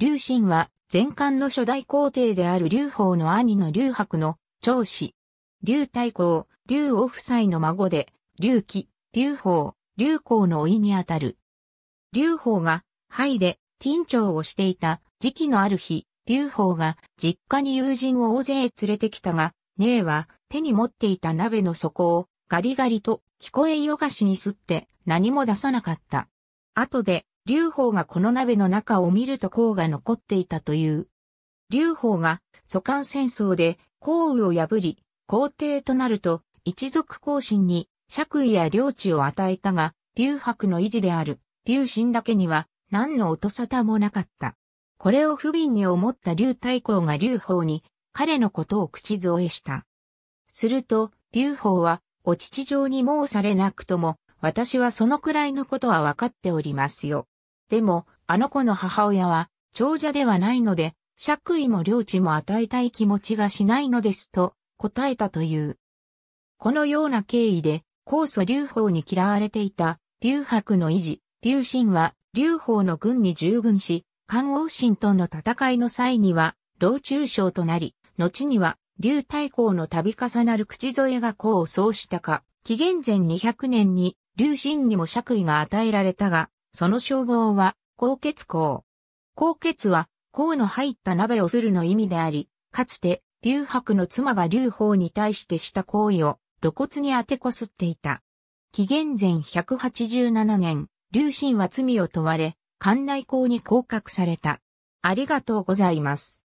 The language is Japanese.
劉信は、前漢の初代皇帝である劉邦の兄の劉伯の長子。劉太后、劉王夫妻の孫で、劉貴、劉邦、劉公の甥にあたる。劉邦が、ハで、陳長をしていた時期のある日、劉邦が実家に友人を大勢連れてきたが、姉は手に持っていた鍋の底をガリガリと聞こえよがしにすって何も出さなかった。後で劉邦がこの鍋の中を見ると項が残っていたという。劉邦が疎官戦争で項羽を破り、皇帝となると一族後進に爵位や領地を与えたが、劉伯の維持である劉信だけには何の音沙汰もなかった。これを不憫に思った劉太后が劉邦に彼のことを口添えした。すると、劉邦は、お父上に申されなくとも、私はそのくらいのことは分かっておりますよ。でも、あの子の母親は、長者ではないので、爵位も領地も与えたい気持ちがしないのですと答えたという。このような経緯で、高祖劉邦に嫌われていた、劉白の維持、劉信は、劉邦の軍に従軍し、関王信との戦いの際には、老中将となり、後には、劉大公の度重なる口添えが功を奏したか、紀元前200年に、劉信にも爵位が与えられたが、その称号は、高血孔。高血は、孔の入った鍋をするの意味であり、かつて、劉白の妻が劉邦に対してした行為を露骨に当てこすっていた。紀元前187年、劉信は罪を問われ、館内校に降格された。ありがとうございます。